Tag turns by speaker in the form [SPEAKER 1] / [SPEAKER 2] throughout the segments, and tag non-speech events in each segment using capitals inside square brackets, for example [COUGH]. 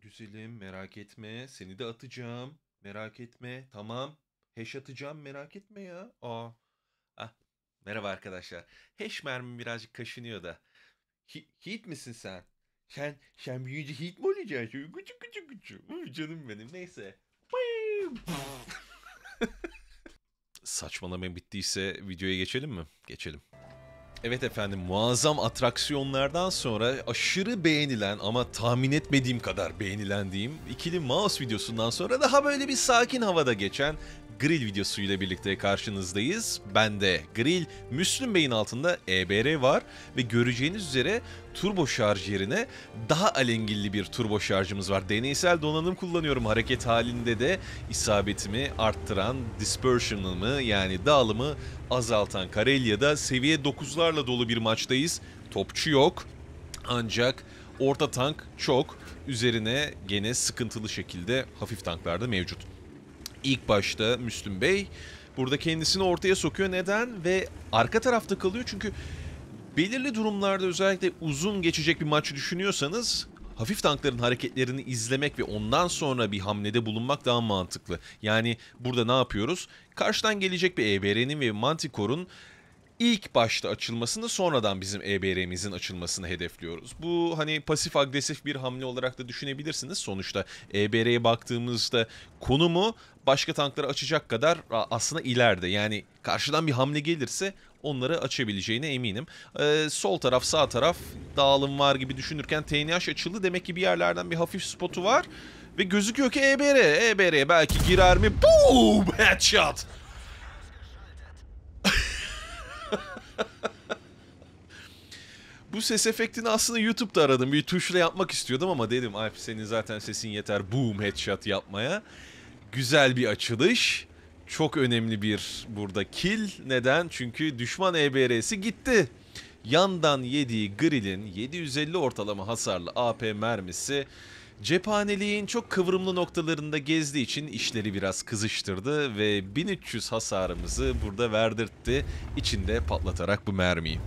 [SPEAKER 1] güzelim merak etme. Seni de atacağım. Merak etme. Tamam. Hash atacağım merak etme ya. Aa. Ah. Merhaba arkadaşlar. Hash mermim birazcık kaşınıyor da. Hit misin sen? Sen, sen büyüyünce hit mi olacaksın? Küçük küçük küçük. Uy, canım benim neyse. [LAUGHS] Saçmalamayın bittiyse videoya geçelim mi? Geçelim. Evet efendim muazzam atraksiyonlardan sonra aşırı beğenilen ama tahmin etmediğim kadar beğenilendiğim ikili mouse videosundan sonra daha böyle bir sakin havada geçen Grill videosuyla birlikte karşınızdayız. Ben de Grill, Müslüm Bey'in altında EBR var ve göreceğiniz üzere turbo şarj yerine daha alengilli bir turbo şarjımız var. Deneysel donanım kullanıyorum. Hareket halinde de isabetimi arttıran, dispersion'ımı yani dağılımı azaltan Karelya'da seviye 9'larla dolu bir maçtayız. Topçu yok ancak orta tank çok üzerine gene sıkıntılı şekilde hafif tanklarda mevcut. İlk başta Müslüm Bey. Burada kendisini ortaya sokuyor. Neden? Ve arka tarafta kalıyor çünkü belirli durumlarda özellikle uzun geçecek bir maç düşünüyorsanız hafif tankların hareketlerini izlemek ve ondan sonra bir hamlede bulunmak daha mantıklı. Yani burada ne yapıyoruz? Karşıdan gelecek bir EBR'nin ve Manticore'un ilk başta açılmasını sonradan bizim EBR'mizin açılmasını hedefliyoruz. Bu hani pasif agresif bir hamle olarak da düşünebilirsiniz. Sonuçta EBR'ye baktığımızda konumu başka tankları açacak kadar aslında ileride. Yani karşıdan bir hamle gelirse onları açabileceğine eminim. Ee, sol taraf sağ taraf dağılım var gibi düşünürken TNH açıldı. Demek ki bir yerlerden bir hafif spotu var. Ve gözüküyor ki EBR. EBR belki girer mi? Boom! Headshot! [LAUGHS] Bu ses efektini aslında YouTube'da aradım. Bir tuşla yapmak istiyordum ama dedim Alp senin zaten sesin yeter boom headshot yapmaya. Güzel bir açılış. Çok önemli bir burada kill. Neden? Çünkü düşman EBR'si gitti. Yandan yediği grillin 750 ortalama hasarlı AP mermisi Cephaneliğin çok kıvrımlı noktalarında gezdiği için işleri biraz kızıştırdı ve 1300 hasarımızı burada verdirtti içinde patlatarak bu mermiyi.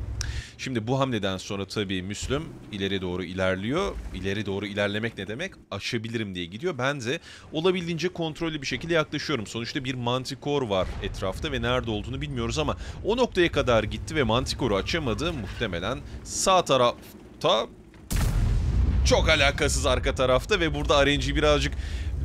[SPEAKER 1] Şimdi bu hamleden sonra tabii Müslüm ileri doğru ilerliyor. İleri doğru ilerlemek ne demek? Aşabilirim diye gidiyor. Ben de olabildiğince kontrollü bir şekilde yaklaşıyorum. Sonuçta bir mantikor var etrafta ve nerede olduğunu bilmiyoruz ama o noktaya kadar gitti ve mantikoru açamadı. Muhtemelen sağ tarafta çok alakasız arka tarafta ve burada RNG birazcık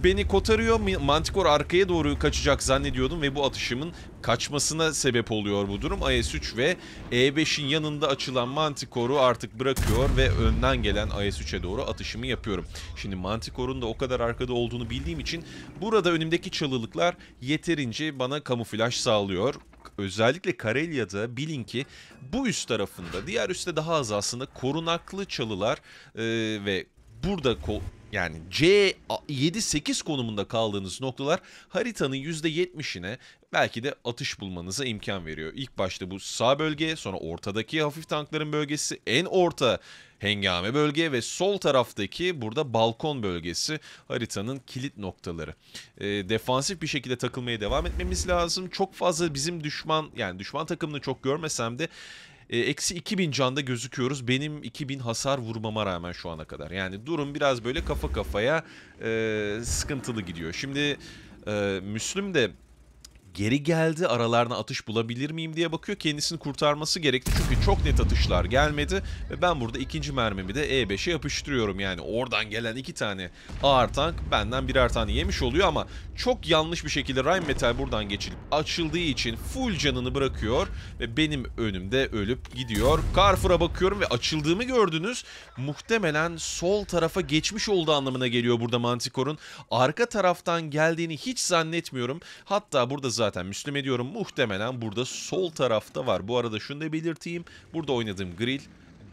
[SPEAKER 1] beni kotarıyor. Manticore arkaya doğru kaçacak zannediyordum ve bu atışımın kaçmasına sebep oluyor bu durum. AS3 ve E5'in yanında açılan Manticore'u artık bırakıyor ve önden gelen AS3'e doğru atışımı yapıyorum. Şimdi Manticore'un da o kadar arkada olduğunu bildiğim için burada önümdeki çalılıklar yeterince bana kamuflaj sağlıyor özellikle Karelya'da bilin ki bu üst tarafında diğer üstte daha az aslında korunaklı çalılar e, ve burada ko yani C7-8 konumunda kaldığınız noktalar haritanın %70'ine belki de atış bulmanıza imkan veriyor. İlk başta bu sağ bölge, sonra ortadaki hafif tankların bölgesi, en orta hengame bölge ve sol taraftaki burada balkon bölgesi haritanın kilit noktaları. E, defansif bir şekilde takılmaya devam etmemiz lazım. Çok fazla bizim düşman yani düşman takımını çok görmesem de ee, eksi 2000 canda gözüküyoruz. Benim 2000 hasar vurmama rağmen şu ana kadar. Yani durum biraz böyle kafa kafaya e, sıkıntılı gidiyor. Şimdi e, Müslüm de geri geldi. Aralarına atış bulabilir miyim diye bakıyor. Kendisini kurtarması gerekti. Çünkü çok net atışlar gelmedi. Ve ben burada ikinci mermimi de E5'e yapıştırıyorum. Yani oradan gelen iki tane ağır tank benden birer tane yemiş oluyor. Ama çok yanlış bir şekilde Rheinmetall buradan geçilip açıldığı için full canını bırakıyor. Ve benim önümde ölüp gidiyor. Carrefour'a bakıyorum ve açıldığımı gördünüz. Muhtemelen sol tarafa geçmiş oldu anlamına geliyor burada Manticore'un. Arka taraftan geldiğini hiç zannetmiyorum. Hatta burada zaten zaten Müslüm ediyorum. Muhtemelen burada sol tarafta var. Bu arada şunu da belirteyim. Burada oynadığım grill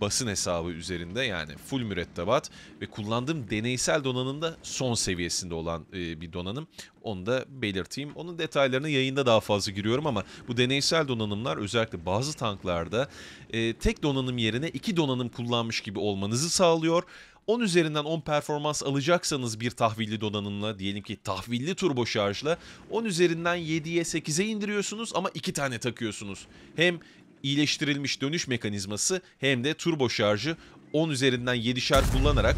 [SPEAKER 1] basın hesabı üzerinde yani full mürettebat ve kullandığım deneysel donanım da son seviyesinde olan e, bir donanım. Onu da belirteyim. Onun detaylarını yayında daha fazla giriyorum ama bu deneysel donanımlar özellikle bazı tanklarda e, tek donanım yerine iki donanım kullanmış gibi olmanızı sağlıyor 10 üzerinden 10 performans alacaksanız bir tahvilli donanımla diyelim ki tahvilli turbo şarjla 10 üzerinden 7'ye 8'e indiriyorsunuz ama 2 tane takıyorsunuz. Hem iyileştirilmiş dönüş mekanizması hem de turbo şarjı 10 üzerinden 7'şer kullanarak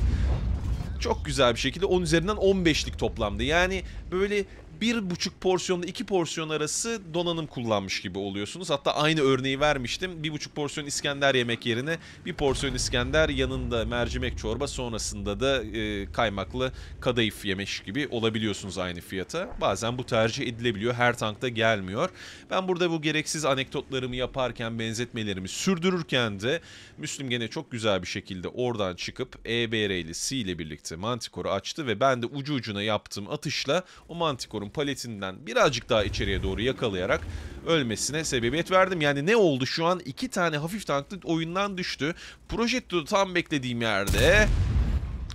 [SPEAKER 1] çok güzel bir şekilde 10 üzerinden 15'lik toplamdı. Yani böyle bir buçuk porsiyonla iki porsiyon arası donanım kullanmış gibi oluyorsunuz. Hatta aynı örneği vermiştim. Bir buçuk porsiyon İskender yemek yerine bir porsiyon İskender yanında mercimek çorba sonrasında da e, kaymaklı kadayıf yemiş gibi olabiliyorsunuz aynı fiyata. Bazen bu tercih edilebiliyor. Her tankta gelmiyor. Ben burada bu gereksiz anekdotlarımı yaparken benzetmelerimi sürdürürken de Müslüm gene çok güzel bir şekilde oradan çıkıp EBR ile C ile birlikte neredeyse Manticore'u açtı ve ben de ucu ucuna yaptığım atışla o Manticore'un paletinden birazcık daha içeriye doğru yakalayarak ölmesine sebebiyet verdim. Yani ne oldu şu an? iki tane hafif tanklı oyundan düştü. Projetto tam beklediğim yerde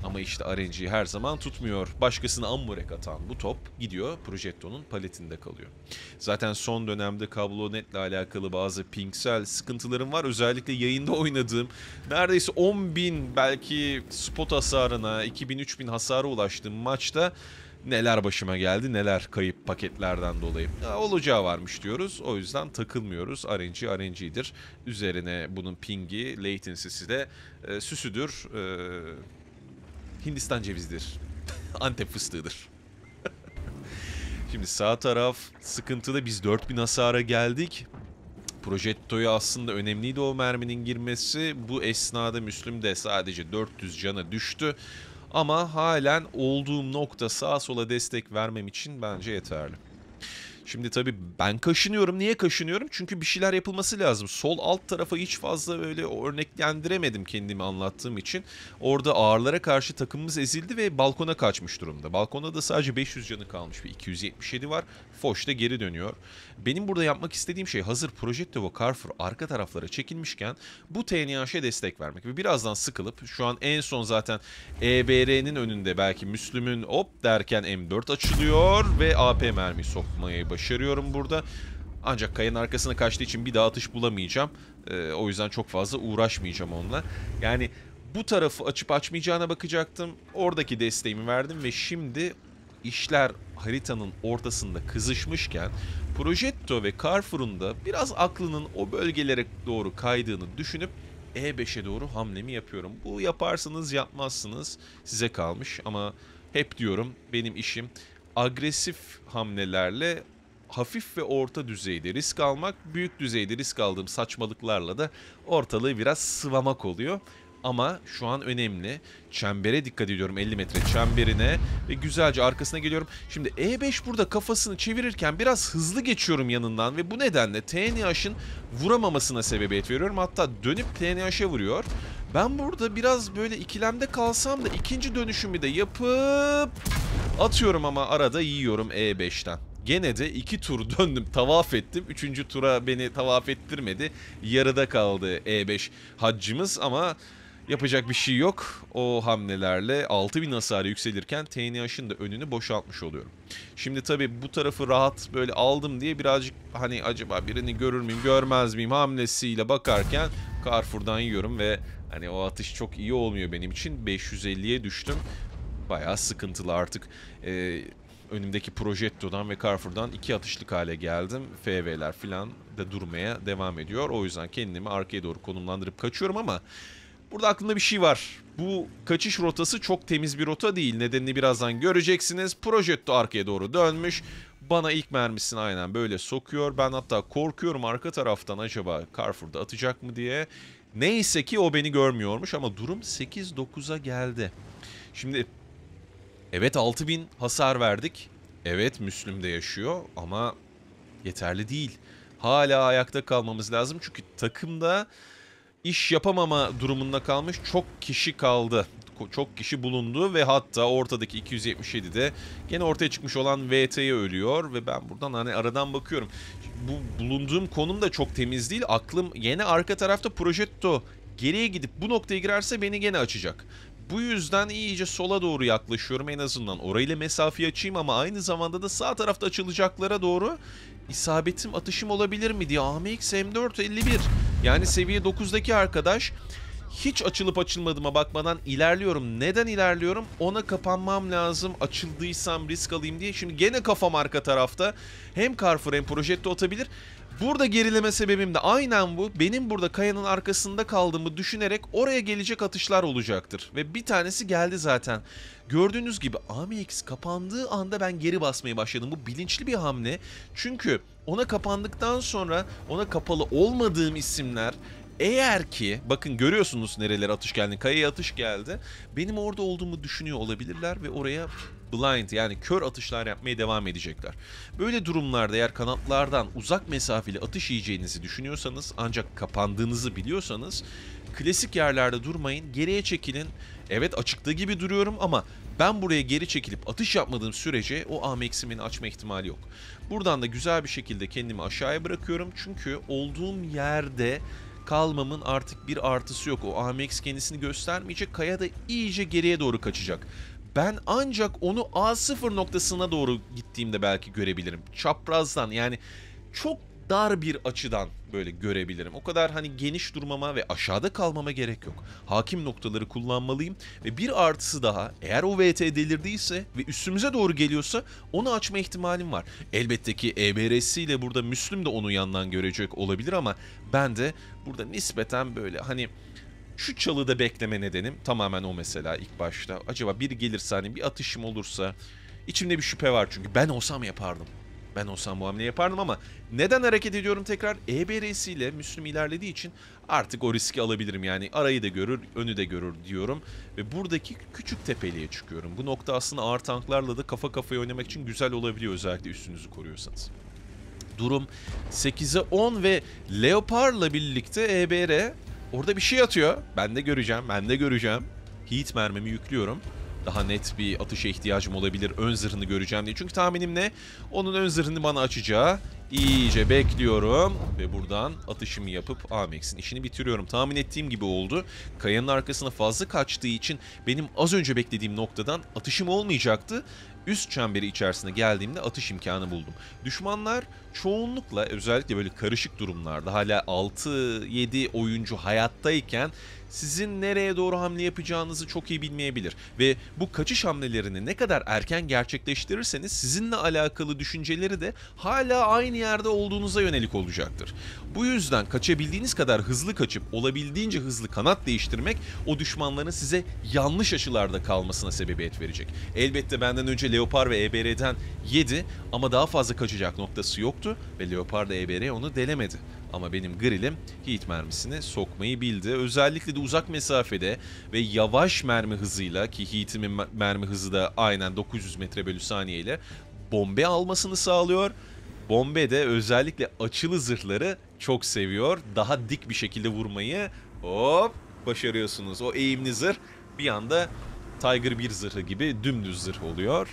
[SPEAKER 1] ama işte RNG her zaman tutmuyor. Başkasını amburek atan bu top gidiyor projektonun paletinde kalıyor. Zaten son dönemde kablo netle alakalı bazı pinksel sıkıntılarım var. Özellikle yayında oynadığım neredeyse 10.000 belki spot hasarına 2000-3000 hasara ulaştığım maçta neler başıma geldi neler kayıp paketlerden dolayı. Ya, olacağı varmış diyoruz. O yüzden takılmıyoruz. RNG RNG'dir. Üzerine bunun pingi, latency'si de e, süsüdür. E, Hindistan cevizidir. [LAUGHS] Antep fıstığıdır. [LAUGHS] Şimdi sağ taraf sıkıntıda Biz 4000 hasara geldik. Projetto'ya aslında önemliydi o merminin girmesi. Bu esnada Müslüm de sadece 400 cana düştü. Ama halen olduğum nokta sağ sola destek vermem için bence yeterli. Şimdi tabii ben kaşınıyorum. Niye kaşınıyorum? Çünkü bir şeyler yapılması lazım. Sol alt tarafa hiç fazla öyle örneklendiremedim kendimi anlattığım için. Orada ağırlara karşı takımımız ezildi ve balkona kaçmış durumda. Balkonda da sadece 500 canı kalmış ve 277 var. Foch da geri dönüyor. Benim burada yapmak istediğim şey hazır Projectivo Carrefour arka taraflara çekilmişken bu TNH'e destek vermek. Ve birazdan sıkılıp şu an en son zaten EBR'nin önünde belki Müslüm'ün hop derken M4 açılıyor ve AP mermi sokmayı başarıyorum burada. Ancak kayanın arkasına kaçtığı için bir daha atış bulamayacağım. Ee, o yüzden çok fazla uğraşmayacağım onunla. Yani bu tarafı açıp açmayacağına bakacaktım. Oradaki desteğimi verdim ve şimdi işler haritanın ortasında kızışmışken Progetto ve Carrefour'un da biraz aklının o bölgelere doğru kaydığını düşünüp E5'e doğru hamlemi yapıyorum. Bu yaparsınız yapmazsınız size kalmış ama hep diyorum benim işim agresif hamlelerle hafif ve orta düzeyde risk almak, büyük düzeyde risk aldığım saçmalıklarla da ortalığı biraz sıvamak oluyor ama şu an önemli. Çembere dikkat ediyorum 50 metre çemberine ve güzelce arkasına geliyorum. Şimdi E5 burada kafasını çevirirken biraz hızlı geçiyorum yanından ve bu nedenle TNH'ın vuramamasına sebebiyet veriyorum. Hatta dönüp TNH'e vuruyor. Ben burada biraz böyle ikilemde kalsam da ikinci dönüşümü de yapıp atıyorum ama arada yiyorum E5'ten. Gene de iki tur [LAUGHS] döndüm tavaf ettim. Üçüncü tura beni tavaf ettirmedi. Yarıda kaldı E5 haccımız ama Yapacak bir şey yok. O hamlelerle 6000 hasarı yükselirken TNH'ın da önünü boşaltmış oluyorum. Şimdi tabii bu tarafı rahat böyle aldım diye birazcık hani acaba birini görür müyüm görmez miyim hamlesiyle bakarken Carrefour'dan yiyorum ve hani o atış çok iyi olmuyor benim için. 550'ye düştüm. Bayağı sıkıntılı artık. Ee, önümdeki Projetto'dan ve Carrefour'dan iki atışlık hale geldim. FV'ler falan da durmaya devam ediyor. O yüzden kendimi arkaya doğru konumlandırıp kaçıyorum ama Burada aklımda bir şey var. Bu kaçış rotası çok temiz bir rota değil. Nedenini birazdan göreceksiniz. Projetto arkaya doğru dönmüş. Bana ilk mermisini aynen böyle sokuyor. Ben hatta korkuyorum arka taraftan acaba Carrefour'da atacak mı diye. Neyse ki o beni görmüyormuş ama durum 8-9'a geldi. Şimdi evet 6000 hasar verdik. Evet Müslüm de yaşıyor ama yeterli değil. Hala ayakta kalmamız lazım çünkü takımda iş yapamama durumunda kalmış çok kişi kaldı. Çok kişi bulundu ve hatta ortadaki 277'de gene ortaya çıkmış olan VT'ye ölüyor ve ben buradan hani aradan bakıyorum. Bu bulunduğum konum da çok temiz değil. Aklım yine arka tarafta Projetto geriye gidip bu noktaya girerse beni gene açacak. Bu yüzden iyice sola doğru yaklaşıyorum en azından. Orayla mesafeyi açayım ama aynı zamanda da sağ tarafta açılacaklara doğru isabetim atışım olabilir mi diye AMX m 451 yani seviye 9'daki arkadaş hiç açılıp açılmadığıma bakmadan ilerliyorum. Neden ilerliyorum? Ona kapanmam lazım. Açıldıysam risk alayım diye. Şimdi gene kafam arka tarafta. Hem Carrefour hem projekte atabilir. Burada gerileme sebebim de aynen bu. Benim burada kayanın arkasında kaldığımı düşünerek oraya gelecek atışlar olacaktır. Ve bir tanesi geldi zaten. Gördüğünüz gibi AMX kapandığı anda ben geri basmaya başladım. Bu bilinçli bir hamle. Çünkü ona kapandıktan sonra ona kapalı olmadığım isimler eğer ki bakın görüyorsunuz nerelere atış geldi kayaya atış geldi benim orada olduğumu düşünüyor olabilirler ve oraya blind yani kör atışlar yapmaya devam edecekler. Böyle durumlarda eğer kanatlardan uzak mesafeli atış yiyeceğinizi düşünüyorsanız ancak kapandığınızı biliyorsanız klasik yerlerde durmayın geriye çekilin. Evet açıkta gibi duruyorum ama ben buraya geri çekilip atış yapmadığım sürece o Amex'imin açma ihtimali yok. Buradan da güzel bir şekilde kendimi aşağıya bırakıyorum çünkü olduğum yerde kalmamın artık bir artısı yok. O Amex kendisini göstermeyecek. Kaya da iyice geriye doğru kaçacak. Ben ancak onu A0 noktasına doğru gittiğimde belki görebilirim. Çaprazdan yani çok dar bir açıdan böyle görebilirim. O kadar hani geniş durmama ve aşağıda kalmama gerek yok. Hakim noktaları kullanmalıyım ve bir artısı daha eğer o VT delirdiyse ve üstümüze doğru geliyorsa onu açma ihtimalim var. Elbette ki e ile burada Müslüm de onu yandan görecek olabilir ama ben de burada nispeten böyle hani şu çalıda bekleme nedenim tamamen o mesela ilk başta. Acaba biri gelirse hani bir atışım olursa. içimde bir şüphe var çünkü ben olsam yapardım. Ben olsam bu hamle yapardım ama neden hareket ediyorum tekrar? EBRS ile Müslüm ilerlediği için artık o riski alabilirim. Yani arayı da görür, önü de görür diyorum. Ve buradaki küçük tepeliğe çıkıyorum. Bu nokta aslında ağır tanklarla da kafa kafaya oynamak için güzel olabiliyor özellikle üstünüzü koruyorsanız. Durum 8'e 10 ve Leopard'la birlikte EBR Orada bir şey atıyor. Ben de göreceğim, ben de göreceğim. Heat mermimi yüklüyorum. Daha net bir atışa ihtiyacım olabilir. Ön zırhını göreceğim diye. Çünkü tahminimle Onun ön zırhını bana açacağı İyice bekliyorum ve buradan atışımı yapıp Amex'in işini bitiriyorum. Tahmin ettiğim gibi oldu. Kayanın arkasına fazla kaçtığı için benim az önce beklediğim noktadan atışım olmayacaktı. Üst çemberi içerisine geldiğimde atış imkanı buldum. Düşmanlar çoğunlukla özellikle böyle karışık durumlarda hala 6-7 oyuncu hayattayken sizin nereye doğru hamle yapacağınızı çok iyi bilmeyebilir. Ve bu kaçış hamlelerini ne kadar erken gerçekleştirirseniz sizinle alakalı düşünceleri de hala aynı yerde olduğunuza yönelik olacaktır. Bu yüzden kaçabildiğiniz kadar hızlı kaçıp olabildiğince hızlı kanat değiştirmek o düşmanların size yanlış açılarda kalmasına sebebiyet verecek. Elbette benden önce Leopar ve EBR'den yedi ama daha fazla kaçacak noktası yoktu ve Leopar da EBR onu delemedi. Ama benim grill'im heat mermisini sokmayı bildi. Özellikle de uzak mesafede ve yavaş mermi hızıyla ki heat'imin mermi hızı da aynen 900 metre bölü saniye ile bombe almasını sağlıyor Bombe de özellikle açılı zırhları çok seviyor. Daha dik bir şekilde vurmayı hop başarıyorsunuz. O eğimli zırh bir anda Tiger 1 zırhı gibi dümdüz zırh oluyor.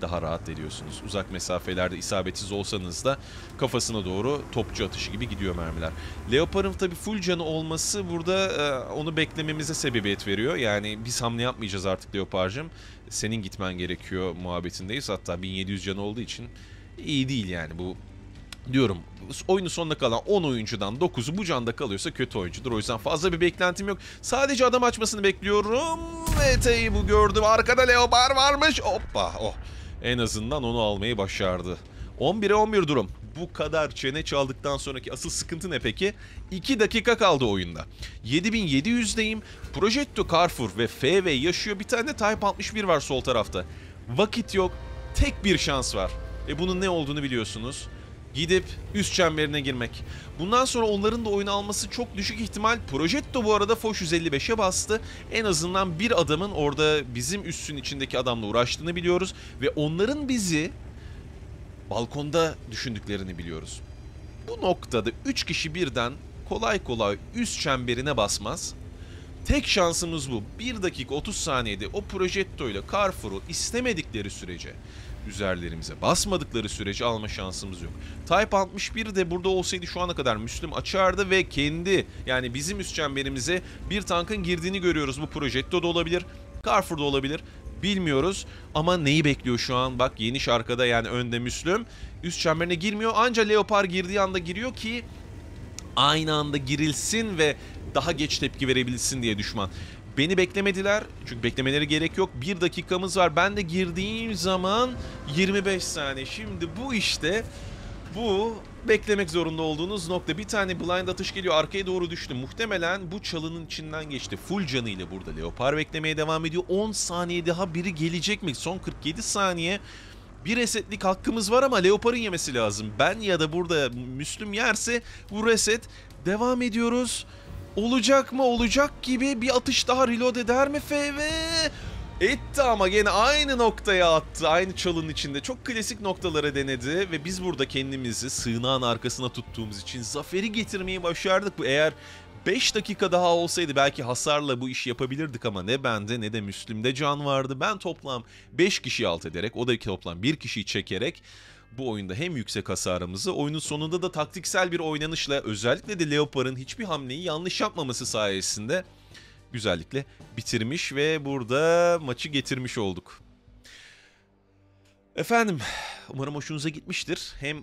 [SPEAKER 1] Daha rahat ediyorsunuz. Uzak mesafelerde isabetsiz olsanız da kafasına doğru topçu atışı gibi gidiyor mermiler. Leopard'ın tabi full canı olması burada e, onu beklememize sebebiyet veriyor. Yani biz hamle yapmayacağız artık Leopard'cığım. Senin gitmen gerekiyor muhabbetindeyiz. Hatta 1700 canı olduğu için iyi değil yani bu diyorum. Oyunu sonuna kalan 10 oyuncudan 9'u bu canda kalıyorsa kötü oyuncudur. O yüzden fazla bir beklentim yok. Sadece adam açmasını bekliyorum. Eteği bu gördüm. Arkada Leopar varmış. Hoppa. Oh. En azından onu almayı başardı. 11'e 11 durum. Bu kadar çene çaldıktan sonraki asıl sıkıntı ne peki? 2 dakika kaldı oyunda. 7700'deyim. Projetto Carrefour ve FV yaşıyor. Bir tane de Type 61 var sol tarafta. Vakit yok. Tek bir şans var. E bunun ne olduğunu biliyorsunuz. Gidip üst çemberine girmek. Bundan sonra onların da oyunu alması çok düşük ihtimal. Projetto bu arada Foş 155'e bastı. En azından bir adamın orada bizim üstün içindeki adamla uğraştığını biliyoruz. Ve onların bizi balkonda düşündüklerini biliyoruz. Bu noktada 3 kişi birden kolay kolay üst çemberine basmaz. Tek şansımız bu. 1 dakika 30 saniyede o projetto ile Carrefour'u istemedikleri sürece üzerlerimize basmadıkları sürece alma şansımız yok. Type 61 de burada olsaydı şu ana kadar Müslüm açardı ve kendi yani bizim üst çemberimize bir tankın girdiğini görüyoruz. Bu Projetto da olabilir, Carrefour'da olabilir bilmiyoruz. Ama neyi bekliyor şu an? Bak yeniş arkada yani önde Müslüm. Üst çemberine girmiyor ancak Leopard girdiği anda giriyor ki aynı anda girilsin ve daha geç tepki verebilsin diye düşman. Beni beklemediler. Çünkü beklemeleri gerek yok. Bir dakikamız var. Ben de girdiğim zaman 25 saniye. Şimdi bu işte bu beklemek zorunda olduğunuz nokta. Bir tane blind atış geliyor. Arkaya doğru düştü. Muhtemelen bu çalının içinden geçti. Full canıyla burada Leopar beklemeye devam ediyor. 10 saniye daha biri gelecek mi? Son 47 saniye. Bir resetlik hakkımız var ama Leopar'ın yemesi lazım. Ben ya da burada Müslüm yerse bu reset devam ediyoruz olacak mı olacak gibi bir atış daha reload eder mi FV? Etti ama gene aynı noktaya attı. Aynı çalın içinde. Çok klasik noktalara denedi ve biz burada kendimizi sığınağın arkasına tuttuğumuz için zaferi getirmeyi başardık. Bu eğer 5 dakika daha olsaydı belki hasarla bu işi yapabilirdik ama ne bende ne de Müslüm'de can vardı. Ben toplam 5 kişiyi alt ederek o da toplam 1 kişiyi çekerek bu oyunda hem yüksek hasarımızı oyunun sonunda da taktiksel bir oynanışla özellikle de leoparın hiçbir hamleyi yanlış yapmaması sayesinde güzellikle bitirmiş ve burada maçı getirmiş olduk. Efendim umarım hoşunuza gitmiştir. Hem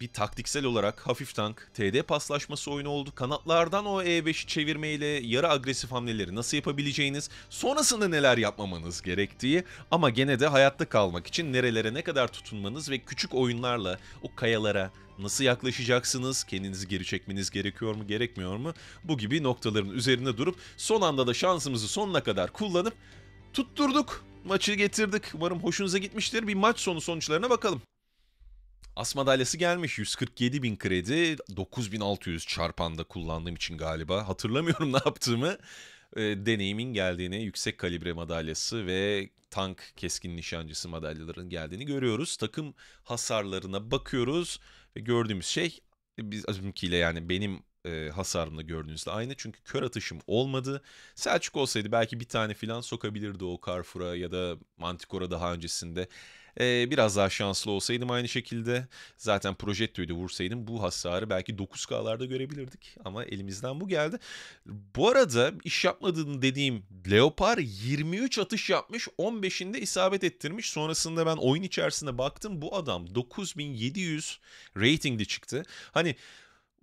[SPEAKER 1] bir taktiksel olarak hafif tank, TD paslaşması oyunu oldu. Kanatlardan o E5'i çevirmeyle yarı agresif hamleleri nasıl yapabileceğiniz, sonrasında neler yapmamanız gerektiği ama gene de hayatta kalmak için nerelere ne kadar tutunmanız ve küçük oyunlarla o kayalara nasıl yaklaşacaksınız, kendinizi geri çekmeniz gerekiyor mu, gerekmiyor mu? Bu gibi noktaların üzerinde durup son anda da şansımızı sonuna kadar kullanıp tutturduk. Maçı getirdik. Umarım hoşunuza gitmiştir. Bir maç sonu sonuçlarına bakalım. As madalyası gelmiş 147 bin kredi 9600 çarpanda kullandığım için galiba hatırlamıyorum [LAUGHS] ne yaptığımı e, deneyimin geldiğini yüksek kalibre madalyası ve tank keskin nişancısı madalyaların geldiğini görüyoruz. Takım hasarlarına bakıyoruz ve gördüğümüz şey biz azimkiyle yani benim e, hasarımla gördüğünüzde aynı. Çünkü kör atışım olmadı. Selçuk olsaydı belki bir tane filan sokabilirdi o Carrefour'a ya da Manticore'a daha öncesinde. E, biraz daha şanslı olsaydım aynı şekilde zaten Projetto'yu da vursaydım bu hasarı belki 9K'larda görebilirdik ama elimizden bu geldi. Bu arada iş yapmadığını dediğim Leopard 23 atış yapmış 15'inde isabet ettirmiş. Sonrasında ben oyun içerisinde baktım bu adam 9700 ratingli çıktı. Hani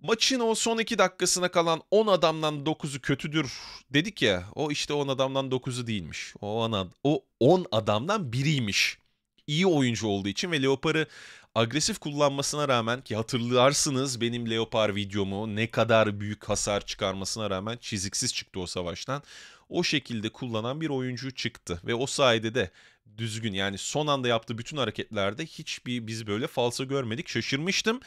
[SPEAKER 1] maçın o son 2 dakikasına kalan 10 adamdan 9'u kötüdür dedik ya. O işte 10 adamdan 9'u değilmiş. O ana o 10 adamdan biriymiş iyi oyuncu olduğu için ve Leopar'ı agresif kullanmasına rağmen ki hatırlarsınız benim Leopar videomu ne kadar büyük hasar çıkarmasına rağmen çiziksiz çıktı o savaştan. O şekilde kullanan bir oyuncu çıktı ve o sayede de düzgün yani son anda yaptığı bütün hareketlerde hiçbir biz böyle falso görmedik şaşırmıştım.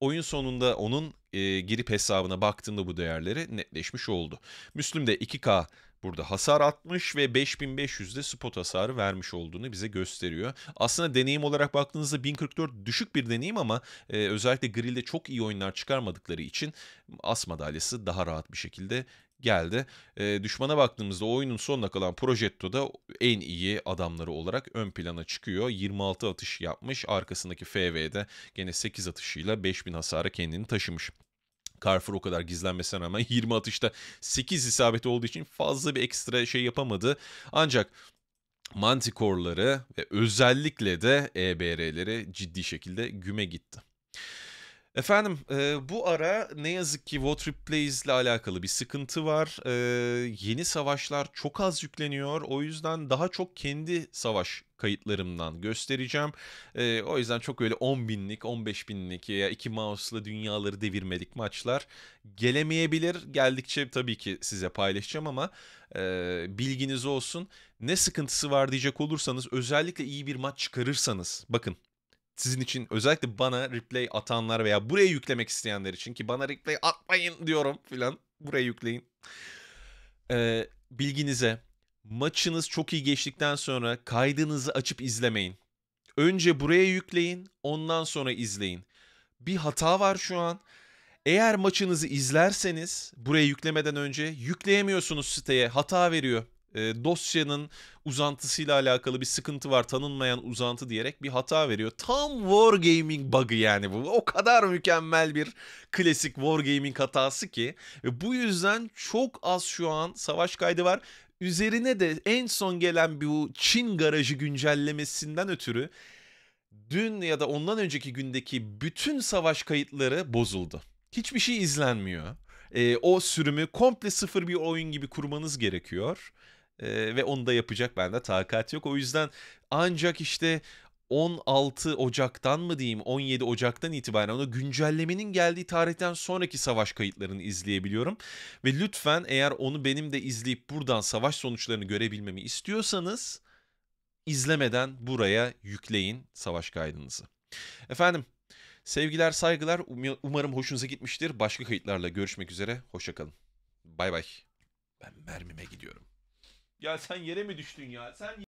[SPEAKER 1] Oyun sonunda onun e, girip hesabına baktığında bu değerleri netleşmiş oldu. Müslüm de 2K burada hasar atmış ve 5500'de spot hasarı vermiş olduğunu bize gösteriyor. Aslında deneyim olarak baktığınızda 1044 düşük bir deneyim ama e, özellikle Gril'de çok iyi oyunlar çıkarmadıkları için as madalyası daha rahat bir şekilde geldi. E, düşmana baktığımızda oyunun sonuna kalan da en iyi adamları olarak ön plana çıkıyor. 26 atış yapmış. Arkasındaki FV'de gene 8 atışıyla 5000 hasarı kendini taşımış. Carrefour o kadar gizlenmesine rağmen 20 [LAUGHS] atışta 8 isabeti olduğu için fazla bir ekstra şey yapamadı. Ancak Manticore'ları ve özellikle de EBR'leri ciddi şekilde güme gitti. Efendim e, bu ara ne yazık ki What Replays ile alakalı bir sıkıntı var. E, yeni savaşlar çok az yükleniyor. O yüzden daha çok kendi savaş kayıtlarımdan göstereceğim. E, o yüzden çok öyle 10 binlik, 15 binlik ya iki mouse'la dünyaları devirmedik maçlar gelemeyebilir. Geldikçe tabii ki size paylaşacağım ama e, bilginiz olsun. Ne sıkıntısı var diyecek olursanız özellikle iyi bir maç çıkarırsanız bakın sizin için özellikle bana replay atanlar veya buraya yüklemek isteyenler için ki bana replay atmayın diyorum filan buraya yükleyin. Ee, bilginize maçınız çok iyi geçtikten sonra kaydınızı açıp izlemeyin. Önce buraya yükleyin ondan sonra izleyin. Bir hata var şu an. Eğer maçınızı izlerseniz buraya yüklemeden önce yükleyemiyorsunuz siteye hata veriyor e, dosyanın uzantısıyla alakalı bir sıkıntı var tanınmayan uzantı diyerek bir hata veriyor. Tam Wargaming bug'ı yani bu. O kadar mükemmel bir klasik Wargaming hatası ki. E, bu yüzden çok az şu an savaş kaydı var. Üzerine de en son gelen bu Çin garajı güncellemesinden ötürü dün ya da ondan önceki gündeki bütün savaş kayıtları bozuldu. Hiçbir şey izlenmiyor. E, o sürümü komple sıfır bir oyun gibi kurmanız gerekiyor. E, ve onu da yapacak bende takat yok. O yüzden ancak işte 16 Ocak'tan mı diyeyim 17 Ocak'tan itibaren onu güncellemenin geldiği tarihten sonraki savaş kayıtlarını izleyebiliyorum. Ve lütfen eğer onu benim de izleyip buradan savaş sonuçlarını görebilmemi istiyorsanız izlemeden buraya yükleyin savaş kaydınızı. Efendim sevgiler saygılar umarım hoşunuza gitmiştir. Başka kayıtlarla görüşmek üzere hoşçakalın. Bay bay. Ben mermime gidiyorum. Ya sen yere mi düştün ya? Sen